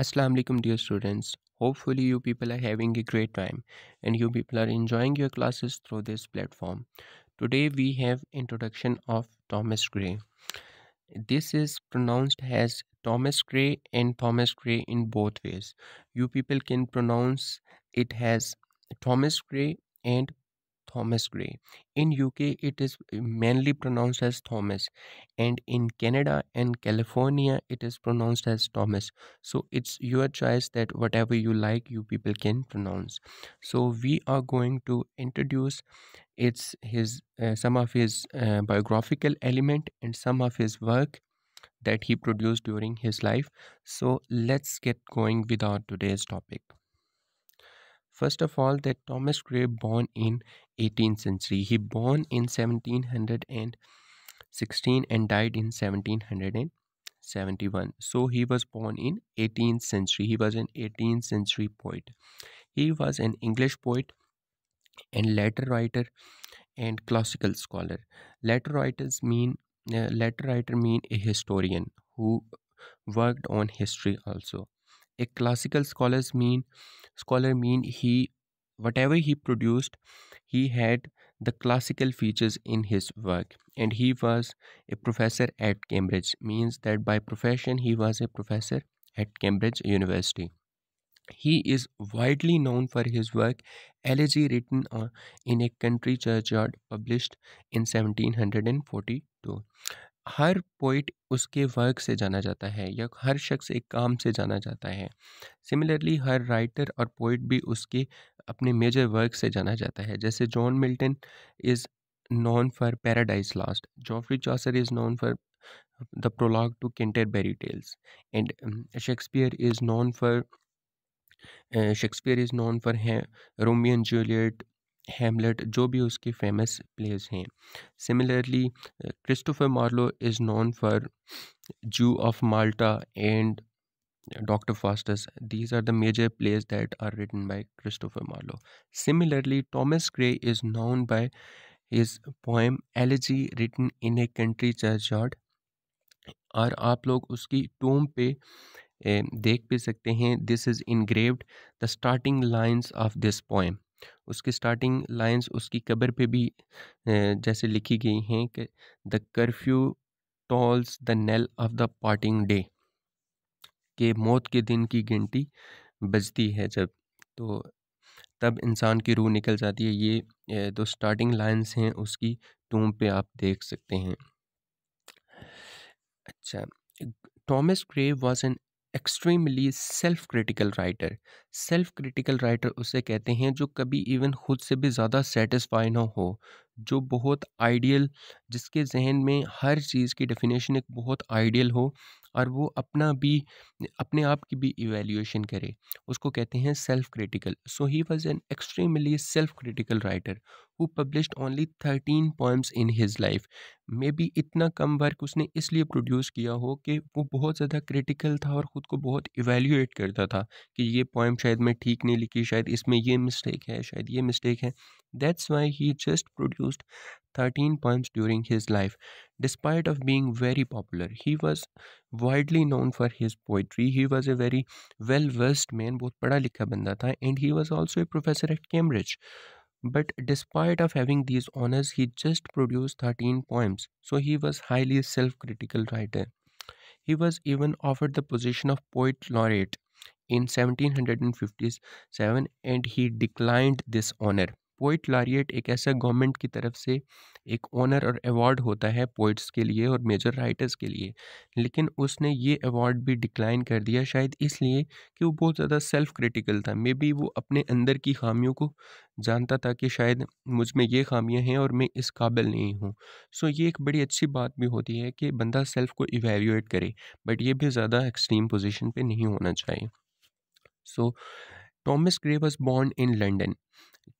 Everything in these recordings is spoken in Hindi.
Assalamu alaikum dear students. Hopefully you people are having a great time and you people are enjoying your classes through this platform. Today we have introduction of Thomas Gray. This is pronounced as Thomas Gray and Thomas Gray in both ways. You people can pronounce it as Thomas Gray and Thomas Gray. In UK, it is mainly pronounced as Thomas, and in Canada and California, it is pronounced as Thomas. So it's your choice that whatever you like, you people can pronounce. So we are going to introduce its his uh, some of his uh, biographical element and some of his work that he produced during his life. So let's get going with our today's topic. First of all, that Thomas Gray born in 18th century. He born in 1716 and died in 1771. So he was born in 18th century. He was an 18th century poet. He was an English poet and letter writer and classical scholar. Letter writers mean uh, letter writer mean a historian who worked on history also. A classical scholars mean Scholar mean he whatever he produced, he had the classical features in his work and he was a professor at Cambridge means that by profession he was a professor at Cambridge University. He is widely known for his work Elegy written uh, in a country churchyard published in 1742. हर पोइट उसके वर्क से जाना जाता है या हर शख्स एक काम से जाना जाता है सिमिलरली हर राइटर और पोइट भी उसके अपने मेजर वर्क से जाना जाता है जैसे John Milton is known for paradise lost Geoffrey Chaucer is known for the prologue to berry tales and Shakespeare is known for Shakespeare is known for है रोमियन जूलियट हेमलेट जो भी उसके फेमस प्लेस हैं similarly Christopher Marlowe is known for Jew of Malta and doctor Faustus these are the major plays that are written by Christopher Marlowe similarly Thomas Gray is known by his poem elegy written in a country church yard और आप लोग उसकी टोम पे uh, देख भी सकते हैं this is engraved the starting lines of this poem उसकी स्टार्टिंग लाइंस उसकी कब्र पे भी जैसे लिखी गई हैं कि the curfew tolls the knell of the parting day के मौत के दिन की गिनती बजती है जब तो तब इंसान की रूह निकल जाती है ये दो स्टार्टिंग लाइंस हैं उसकी टूम पे आप देख सकते हैं अच्छा Thomas Gray was an extremely self critical writer self critical writer उसे कहते हैं जो कभी इवन खुद से भी ज़्यादा सेटिस्फाई ना हो जो बहुत आइडियल जिसके जहन में हर चीज़ की डेफिनेशन एक बहुत आइडियल हो और वो अपना भी अपने आप की भी इवेल्यूशन करे उसको कहते हैं self critical so he was an extremely self critical writer who published only thirteen poems in his life maybe इतना कम वर्क उसने इसलिए प्रोड्यूस किया हो कि वो बहुत ज़्यादा क्रिटिकल था और ख़ुद को बहुत इवेल्यूएट करता था कि ये पोइम शायद मैं ठीक नहीं लिखी शायद इसमें ये मिस्टेक है शायद ये मिस्टेक है that's why he just produced 13 poems during his life. Despite of being very popular, he was widely known for his poetry. He was a very well-versed man, both पढ़ा लिखा बंदा and he was also a professor at Cambridge. But despite of having these honors, he just produced 13 poems. So he was highly self-critical writer. He was even offered the position of poet laureate in 1757 and he declined this honor poet laureate एक ऐसा गवर्नमेंट की तरफ से एक ऑनर और अवार्ड होता है पोइट्स के लिए और मेजर राइटर्स के लिए लेकिन उसने ये अवार्ड भी डिक्लाइन कर दिया शायद इसलिए कि वो बहुत ज़्यादा सेल्फ क्रिटिकल था मे बी वो अपने अंदर की खामियों को जानता था कि शायद मुझ में ये खामियां हैं और मैं इस काबिल नहीं हूँ सो ये एक बड़ी अच्छी बात भी होती है कि बंदा सेल्फ को इवेल्यूएट करे बट ये भी ज़्यादा एक्सट्रीम पोजिशन पर नहीं होना चाहिए so Thomas Gray was born in London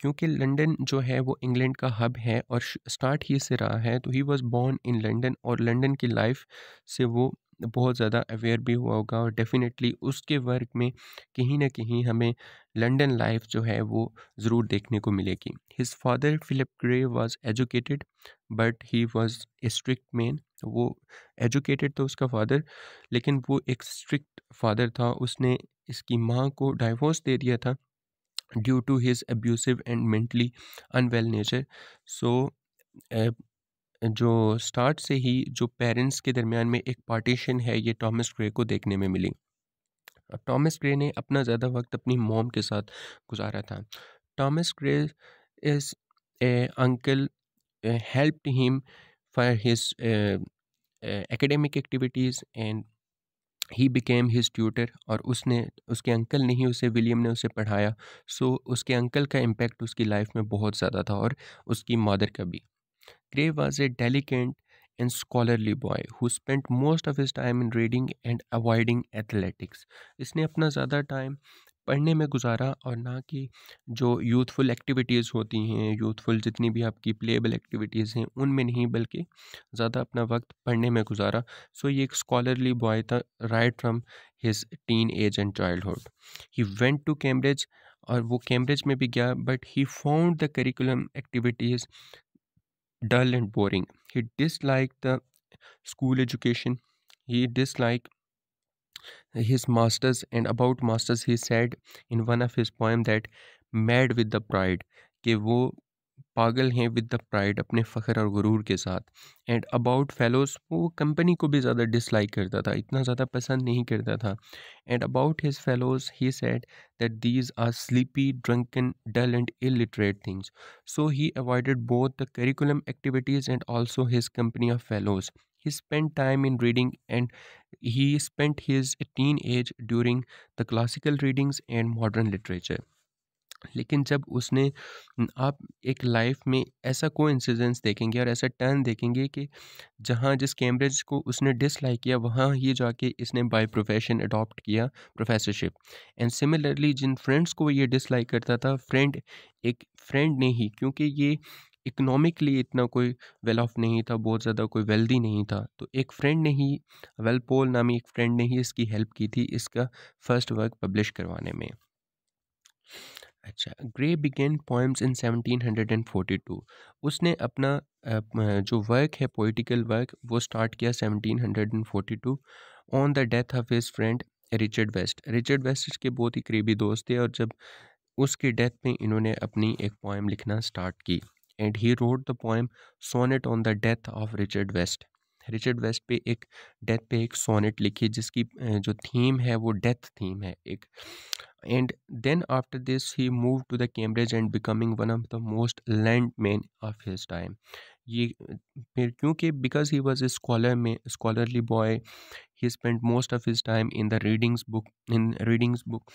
क्योंकि लंदन जो है वो इंग्लैंड का हब है और स्टार्ट ही से रहा है तो he was born in London और लंदन की लाइफ से वो बहुत ज़्यादा अवेयर भी हुआ होगा और डेफिनेटली उसके वर्क में कहीं ना कहीं हमें लंदन लाइफ जो है वो ज़रूर देखने को मिलेगी his father Philip Gray was educated but he was a strict man वो एजुकेटेड तो उसका फादर लेकिन वो एक स्ट्रिक्ट फादर था उसने इसकी माँ को डाइवोर्स दे दिया था due to his abusive and mentally unwell nature so जो स्टार्ट से ही जो पेरेंट्स के दरमियान में एक पार्टीशन है ये टॉमस ग्रे को देखने में मिली टॉमस ग्रे ने अपना ज़्यादा वक्त अपनी मॉम के साथ गुजारा था Thomas Gray is a uncle helped him for his academic activities and he became his tutor और उसने उसके अंकल ने ही उसे विलियम ने उसे पढ़ाया सो उसके अंकल का इम्पैक्ट उसकी लाइफ में बहुत ज़्यादा था और उसकी मदर का भी Gray was a delicate and scholarly boy who spent most of his time in reading and avoiding athletics इसने अपना ज़्यादा टाइम पढ़ने में गुजारा और ना कि जो यूथफुल एक्टिविटीज़ होती हैं यूथफुल जितनी भी आपकी प्लेबल एक्टिविटीज़ हैं उनमें नहीं बल्कि ज़्यादा अपना वक्त पढ़ने में गुजारा सो ये एक स्कॉलरली बॉय था right from his teen age and childhood he went to Cambridge और वो कैम्ब्रिज में भी गया but he found the curriculum activities dull and boring he dislike the school education he dislike his masters and about masters he said in one of his poem that mad with the pride कि वो पागल हैं विद द प्राइड अपने फ़ख्र और गुरूर के साथ एंड अबाउट फेलोज़ वो कंपनी को भी ज़्यादा डिसलाइक करता था इतना ज़्यादा पसंद नहीं करता था and about his fellows he said that these are sleepy drunken dull and illiterate things so he avoided both the curriculum activities and also his company of fellows He spent time in reading and he spent his teen age during the classical readings and modern literature. लेकिन जब उसने आप एक लाइफ में ऐसा को इंसिडेंस देखेंगे और ऐसा टर्न देखेंगे कि जहाँ जिस कैम्ब्रिज को उसने डिसलाइक किया वहाँ ही जाके इसने बाय प्रोफेशन अडॉप्ट किया प्रोफेसरशिप एंड सिमिलरली जिन फ्रेंड्स को ये डिसलाइक करता था फ्रेंड एक फ्रेंड ने ही क्योंकि ये इकोनॉमिकली इतना कोई वेल ऑफ नहीं था बहुत ज़्यादा कोई वेल्दी नहीं था तो एक फ्रेंड ने ही वेलपोल नामी एक फ्रेंड ने ही इसकी हेल्प की थी इसका फर्स्ट वर्क पब्लिश करवाने में अच्छा ग्रे बिगेन पोइम्स इन 1742 उसने अपना जो वर्क है पोइटिकल वर्क वो स्टार्ट किया 1742 on the death of his friend Richard West Richard West के बहुत ही करीबी दोस्त थे और जब उसकी डेथ में इन्होंने अपनी एक पोएम लिखना स्टार्ट की and he wrote the poem sonnet on the death of Richard West Richard West पे एक डेथ पे एक सोनेट लिखी जिसकी जो थीम है वो डेथ थीम है एक and then after this he move to the Cambridge and becoming one of the most learned man of his time ये फिर क्योंकि because he was a scholar में scholarly boy he spend most of his time in the readings book in readings book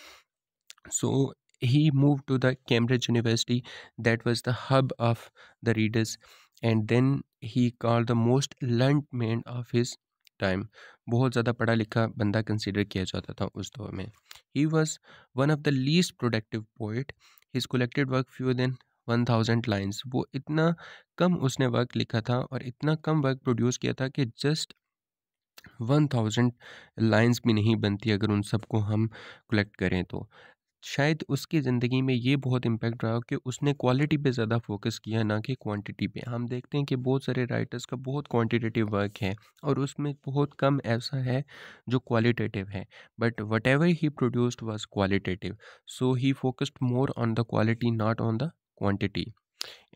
so he moved to the Cambridge University, that was the hub of the readers, and then he called the most learned man of his time बहुत ज़्यादा पढ़ा लिखा बंदा कंसिडर किया जाता था उस दौर में he was one of the least productive poet his collected work few than one thousand lines वो इतना कम उसने वर्क लिखा था और इतना कम वर्क प्रोड्यूस किया था कि जस्ट वन थाउजेंड लाइन्स भी नहीं बनती अगर उन सबको हम कलेक्ट करें तो शायद उसकी ज़िंदगी में ये बहुत इम्पैक्ट रहा कि उसने क्वालिटी पे ज़्यादा फोकस किया ना कि क्वांटिटी पे हम देखते हैं कि बहुत सारे राइटर्स का बहुत क्वांटिटेटिव वर्क है और उसमें बहुत कम ऐसा है जो क्वालिटेटिव है but whatever he produced was qualitative so he focused more on the quality not on the quantity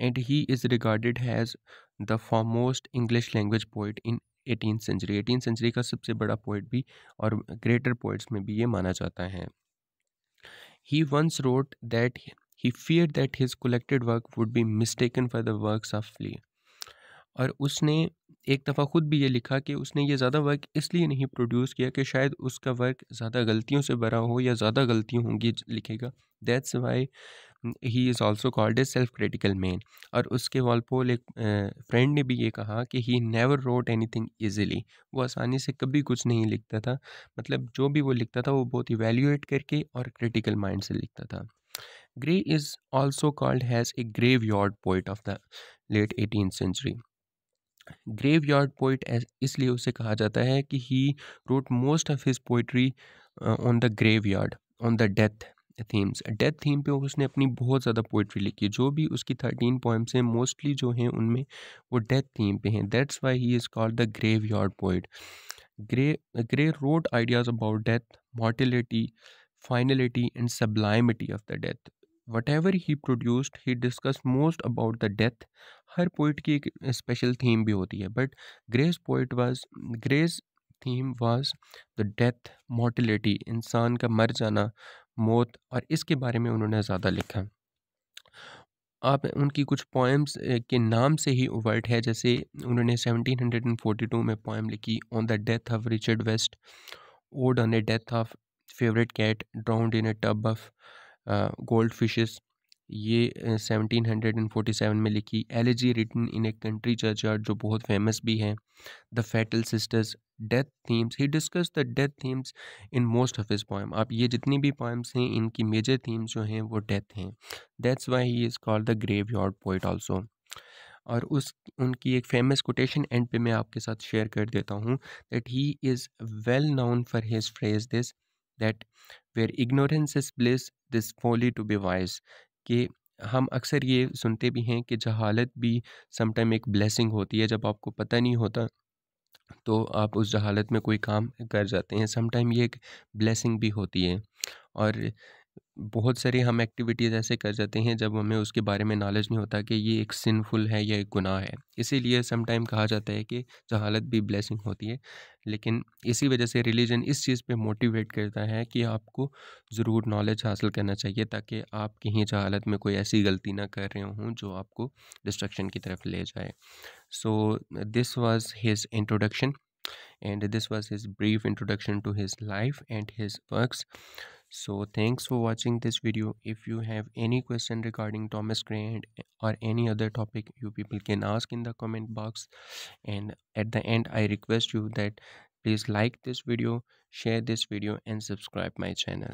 and he is regarded has the foremost English language poet in eighteen century eighteen century का सबसे बड़ा पोइट भी और ग्रेटर पोइट्स में भी ये माना जाता है He once wrote that he feared that his collected work would be mistaken for the works of Lee. और उसने एक दफ़ा ख़ुद भी ये लिखा कि उसने ये ज़्यादा वर्क इसलिए नहीं प्रोड्यूस किया कि शायद उसका वर्क ज़्यादा गलतियों से भरा हो या ज़्यादा गलतियाँ होंगी लिखेगा that's why he is also called a self critical man और उसके वॉलपोल एक फ्रेंड ने भी ये कहा कि he never wrote anything easily वो आसानी से कभी कुछ नहीं लिखता था मतलब जो भी वो लिखता था वो बहुत इवेल्यूएट करके और क्रिटिकल माइंड से लिखता था Gray is also called has a graveyard poet of the late eighteen century graveyard poet इसलिए उसे कहा जाता है कि he wrote most of his poetry on the graveyard on the death themes death theme पे उसने अपनी बहुत ज़्यादा पोइट्री लिखी जो भी उसकी थर्टीन पोइम्स हैं मोस्टली जो हैं उनमें वो डेथ थीम पे हैं that's why he is called the graveyard poet Gray Gray wrote ideas about death mortality and sublimity of the death whatever he produced he discuss most about the death हर पोइट की एक स्पेशल थीम भी होती है but Gray's poet was Gray's theme was the death mortality इंसान का मर जाना मौत और इसके बारे में उन्होंने ज़्यादा लिखा आप उनकी कुछ पोएम्स के नाम से ही ओवर्ट है जैसे उन्होंने 1742 में पोएम लिखी on the death of Richard West ode on a death of favourite cat drowned in a tub of gold fishes ये seventeen hundred and forty seven में लिखी elegy written in a country church churchyard जो बहुत फेमस भी है the fatal sisters death themes he discuss the death themes in most of his poem आप ये जितनी भी पोएम्स हैं इनकी मेजर थीम्स जो हैं वो डेथ हैं that's why he is called the graveyard poet also और उस उनकी एक फेमस कोटेशन एंड पे मैं आपके साथ शेयर कर देता हूँ that he is well known for his phrase this that where ignorance is bliss this folly to be wise कि हम अक्सर ये सुनते भी हैं कि जहालत भी समटाइम एक ब्लेसिंग होती है जब आपको पता नहीं होता तो आप उस जहालत में कोई काम कर जाते हैं समटाइम ये एक ब्लेसिंग भी होती है और बहुत सारी हम एक्टिविटीज़ ऐसे कर जाते हैं जब हमें उसके बारे में नॉलेज नहीं होता कि ये एक सिनफुल है या एक गुनाह है इसीलिए समटाइम कहा जाता है कि जहालत भी ब्लेसिंग होती है लेकिन इसी वजह से रिलीजन इस चीज़ पे मोटिवेट करता है कि आपको ज़रूर नॉलेज हासिल करना चाहिए ताकि आप कहीं जहालत में कोई ऐसी गलती ना कर रहे हों जो आपको डिस्ट्रक्शन की तरफ ले जाए so this was his introduction and this was his brief introduction to his life and his works so thanks for watching this video if you have any question regarding thomas grant eh, or any other topic you people can ask in the comment box and at the end i request you that please like this video share this video and subscribe my channel